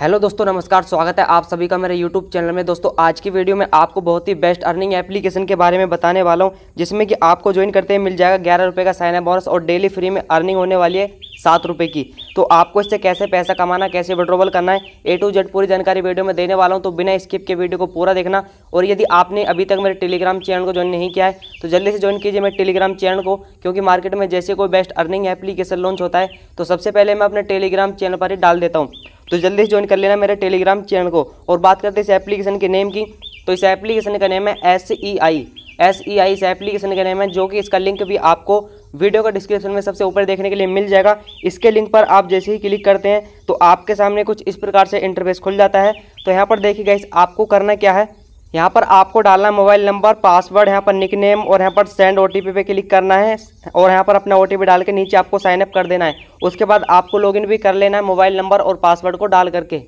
hello दोस्तों नमस्कार स्वागत है आप सभी का मेरे यूट्यूब चैनल में दोस्तों आज की वीडियो में आपको बहुत ही बेस्ट अर्निंग एप्लीकेशन के बारे में बताने वाला हूं जिसमें कि आपको ज्वाइन करते हैं मिल जाएगा ग्यारह रुपये का साइन अप बोनस और डेली फ्री में अर्निंग होने वाली है सात रुपये की तो आपको इससे कैसे पैसा कमाना कैसे विड्रोवल करना है ए टू जेड पूरी जानकारी वीडियो में देने वाला हूँ तो बिना स्किप के वीडियो को पूरा देखना और यदि आपने अभी तक मेरे टेलीग्राम चैनल को ज्वाइन नहीं किया है तो जल्दी से ज्वाइन कीजिए मेरे टेलीग्राम चैनल को क्योंकि मार्केट में जैसे कोई बेस्ट अर्निंग एप्लीकेशन लॉन्च होता है तो सबसे पहले मैं अपने टेलीग्राम चैनल पर ही डाल देता हूँ तो जल्दी से ज्वाइन कर लेना मेरे टेलीग्राम चैनल को और बात करते हैं इस एप्लीकेशन के नेम की तो इस एप्लीकेशन का नेम है S E I S E आई इस एप्लीकेशन का नेम है जो कि इसका लिंक भी आपको वीडियो का डिस्क्रिप्शन में सबसे ऊपर देखने के लिए मिल जाएगा इसके लिंक पर आप जैसे ही क्लिक करते हैं तो आपके सामने कुछ इस प्रकार से इंटरफेस खुल जाता है तो यहाँ पर देखिए गाइस आपको करना क्या है यहाँ पर आपको डालना है मोबाइल नंबर पासवर्ड यहाँ पर निक नेम और यहाँ पर सेंड ओ पे क्लिक करना है और यहाँ पर अपना ओ डाल के नीचे आपको साइनअप कर देना है उसके बाद आपको लॉगिन भी कर लेना है मोबाइल नंबर और पासवर्ड को डाल करके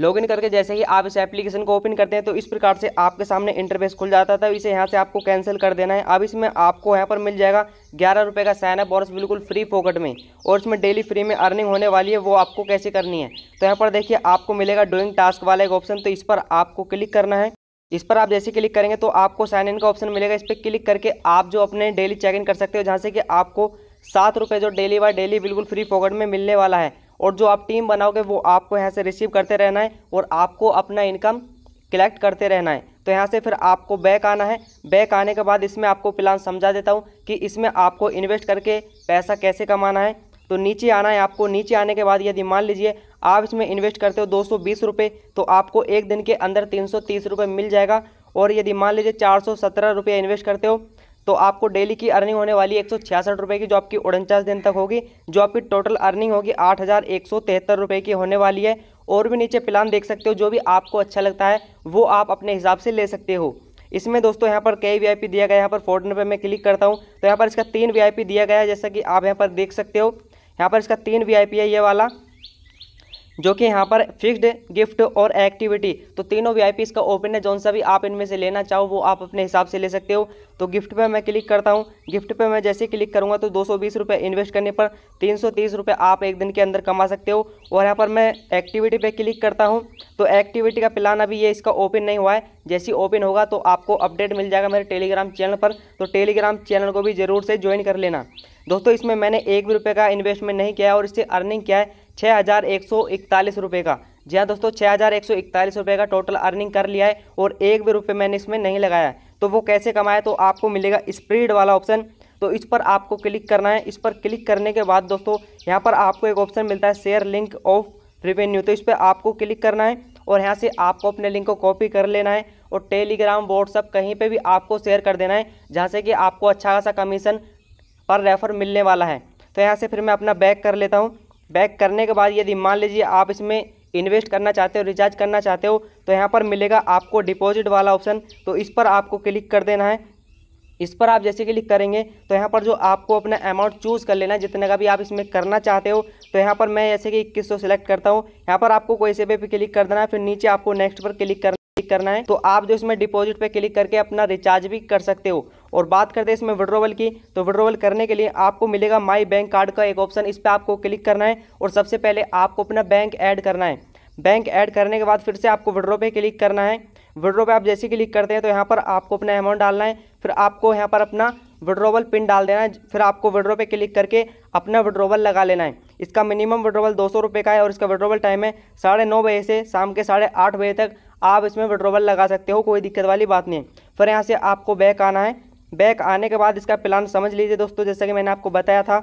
लॉगिन करके जैसे ही आप इस एप्लीकेशन को ओपन करते हैं तो इस प्रकार से आपके सामने इंटरफेस खुल जाता था इसे यहाँ से आपको कैंसिल कर देना है अब इसमें आपको यहाँ पर मिल जाएगा ग्यारह रुपये का साइनअप और बिल्कुल फ्री पॉकेट में और इसमें डेली फ्री में अर्निंग होने वाली है वो आपको कैसे करनी है तो यहाँ पर देखिए आपको मिलेगा डूइंग टास्क वाला एक ऑप्शन तो इस पर आपको क्लिक करना है इस पर आप जैसे क्लिक करेंगे तो आपको साइन इन का ऑप्शन मिलेगा इस पर क्लिक करके आप जो अपने डेली चेक इन कर सकते हो जहाँ से कि आपको सात रुपये जो डेली बाय डेली बिल्कुल फ्री फोकट में मिलने वाला है और जो आप टीम बनाओगे वो आपको यहाँ से रिसीव करते रहना है और आपको अपना इनकम कलेक्ट करते रहना है तो यहाँ से फिर आपको बैक आना है बैक आने के बाद इसमें आपको प्लान समझा देता हूँ कि इसमें आपको इन्वेस्ट करके पैसा कैसे कमाना है तो नीचे आना है आपको नीचे आने के बाद यदि मान लीजिए आप इसमें इन्वेस्ट करते हो दो सौ तो आपको एक दिन के अंदर तीन सौ मिल जाएगा और यदि मान लीजिए चार सौ इन्वेस्ट करते हो तो आपको डेली की अर्निंग होने वाली एक सौ की जो आपकी उनचास दिन तक होगी जो आपकी टोटल अर्निंग होगी आठ की होने वाली है और भी नीचे प्लान देख सकते हो जो भी आपको अच्छा लगता है वो आप अपने हिसाब से ले सकते हो इसमें दोस्तों यहाँ पर कई वी दिया गया यहाँ पर फोर्टीन रुपये मैं क्लिक करता हूँ तो यहाँ पर इसका तीन वी दिया गया है जैसा कि आप यहाँ पर देख सकते हो यहाँ पर इसका तीन वी आई पी है ये वाला जो कि यहाँ पर फिक्स्ड गिफ्ट और एक्टिविटी तो तीनों वीआईपी इसका ओपन है जौन सा भी आप इनमें से लेना चाहो वो आप अपने हिसाब से ले सकते हो तो गिफ्ट पे मैं क्लिक करता हूँ गिफ्ट पे मैं जैसे क्लिक करूँगा तो दो सौ इन्वेस्ट करने पर तीन सौ आप एक दिन के अंदर कमा सकते हो और यहाँ पर मैं एक्टिविटी पर क्लिक करता हूँ तो एक्टिविटी का प्लान अभी ये इसका ओपन नहीं हुआ है जैसे ओपन होगा तो आपको अपडेट मिल जाएगा मेरे टेलीग्राम चैनल पर तो टेलीग्राम चैनल को भी ज़रूर से ज्वाइन कर लेना दोस्तों इसमें मैंने एक भी रुपये का इन्वेस्टमेंट नहीं किया और इससे अर्निंग क्या है छः हज़ार एक सौ इकतालीस रुपये का जी हाँ दोस्तों छः हज़ार एक सौ इकतालीस रुपये का टोटल अर्निंग कर लिया है और एक भी रुपये मैंने इसमें नहीं लगाया तो वो कैसे कमाया तो आपको मिलेगा स्प्रीड वाला ऑप्शन तो इस पर आपको क्लिक करना है इस पर क्लिक करने के बाद दोस्तों यहाँ पर आपको एक ऑप्शन मिलता है शेयर लिंक ऑफ रिवेन्यू तो इस पर आपको क्लिक करना है और यहाँ से आपको अपने लिंक को कॉपी कर लेना है और टेलीग्राम व्हाट्सअप कहीं पे भी आपको शेयर कर देना है जहाँ से कि आपको अच्छा खासा कमीशन पर रेफर मिलने वाला है तो यहाँ से फिर मैं अपना बैक कर लेता हूँ बैक करने के बाद यदि मान लीजिए आप इसमें इन्वेस्ट करना चाहते हो रिचार्ज करना चाहते हो तो यहाँ पर मिलेगा आपको डिपॉजिट वाला ऑप्शन तो इस पर आपको क्लिक कर देना है इस पर आप जैसे क्लिक करेंगे तो यहाँ पर जो आपको अपना अमाउंट चूज़ कर लेना है जितने का भी आप इसमें करना चाहते हो तो यहाँ पर मैं जैसे कि इक्कीस सौ सेलेक्ट करता हूँ यहाँ पर आपको कोई से पे भी क्लिक कर देना है फिर नीचे आपको नेक्स्ट पर क्लिक करना करना है तो आप जो इसमें डिपॉजिट पे क्लिक करके अपना रिचार्ज भी कर सकते हो और बात करते हैं इसमें विड्रोवल की तो विड्रोवल करने के लिए आपको मिलेगा माई बैंक कार्ड का एक ऑप्शन इस पर आपको क्लिक करना है और सबसे पहले आपको अपना बैंक ऐड करना है बैंक ऐड करने के बाद फिर से आपको विड्रो पे क्लिक करना है विड्रो पे आप जैसे क्लिक करते हैं तो यहाँ पर आपको अपना अमाउंट डालना है फिर आपको यहाँ पर अपना विड्रोवल पिन डाल देना है फिर आपको विड्रो पे क्लिक करके अपना विड्रोवल लगा लेना है इसका मिनिमम विड्रोवल दो सौ का है और इसका विड्रोवल टाइम है साढ़े नौ बजे से शाम के साढ़े आठ बजे तक आप इसमें विड्रोवल लगा सकते हो कोई दिक्कत वाली बात नहीं फिर यहाँ से आपको बैक आना है बैक आने के बाद इसका प्लान समझ लीजिए दोस्तों जैसा कि मैंने आपको बताया था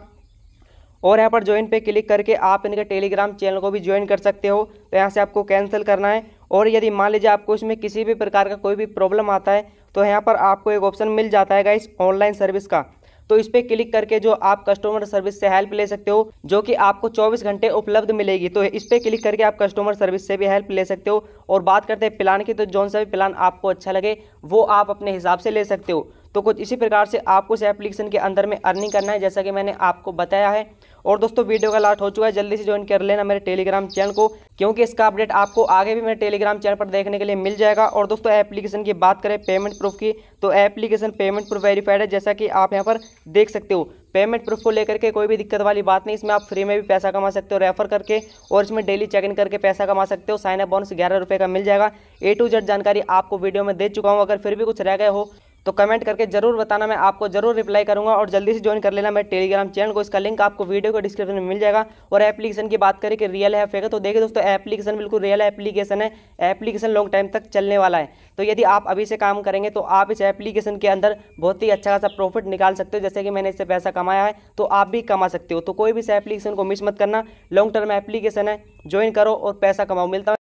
और यहाँ पर ज्वाइन पे क्लिक करके आप इनके टेलीग्राम चैनल को भी ज्वाइन कर सकते हो तो यहाँ से आपको कैंसिल करना है और यदि मान लीजिए आपको इसमें किसी भी प्रकार का कोई भी प्रॉब्लम आता है तो यहाँ पर आपको एक ऑप्शन मिल जाता है इस ऑनलाइन सर्विस का तो इस पर क्लिक करके जो आप कस्टमर सर्विस से हेल्प ले सकते हो जो कि आपको चौबीस घंटे उपलब्ध मिलेगी तो इस पर क्लिक करके आप कस्टमर सर्विस से भी हेल्प ले सकते हो और बात करते हैं प्लान की तो जौन सा भी प्लान आपको अच्छा लगे वो आप अपने हिसाब से ले सकते हो तो कुछ इसी प्रकार से आपको इस एप्लीकेशन के अंदर में अर्निंग करना है जैसा कि मैंने आपको बताया है और दोस्तों वीडियो का लास्ट हो चुका है जल्दी से ज्वाइन कर लेना मेरे टेलीग्राम चैनल को क्योंकि इसका अपडेट आपको आगे भी मेरे टेलीग्राम चैनल पर देखने के लिए मिल जाएगा और दोस्तों एप्लीकेशन की बात करें पेमेंट प्रूफ की तो एप्लीकेशन पेमेंट प्रूफ वेरीफाइड है जैसा कि आप यहाँ पर देख सकते हो पेमेंट प्रूफ को लेकर के कोई भी दिक्कत वाली बात नहीं इसमें आप फ्री में भी पैसा कमा सकते हो रेफर करके और इसमें डेली चेक इन करके पैसा कमा सकते हो साइन अप बोनस ग्यारह रुपये का मिल जाएगा ए टू जेड जानकारी आपको वीडियो में दे चुका हूँ अगर फिर भी कुछ रह गए हो तो कमेंट करके ज़रूर बताना मैं आपको ज़रूर रिप्लाई करूंगा और जल्दी से ज्वाइन कर लेना मेरे टेलीग्राम चैनल को इसका लिंक आपको वीडियो के डिस्क्रिप्शन में मिल जाएगा और एप्लीकेशन की बात करें कि रियल है फेगा तो देखिए दोस्तों एप्लीकेशन बिल्कुल रियल एप्लीकेशन है एप्लीकेशन लॉन्ग टाइम तक चलने वाला है तो यदि आप अभी से काम करेंगे तो आप इस एप्लीकेशन के अंदर बहुत ही अच्छा खासा प्रॉफिट निकाल सकते हो जैसे कि मैंने इससे पैसा कमाया है तो आप भी कमा सकते हो तो कोई भी इस एप्लीकेशन को मिस मत करना लॉन्ग टर्म एप्लीकेशन है ज्वाइन करो और पैसा कमाओ मिलता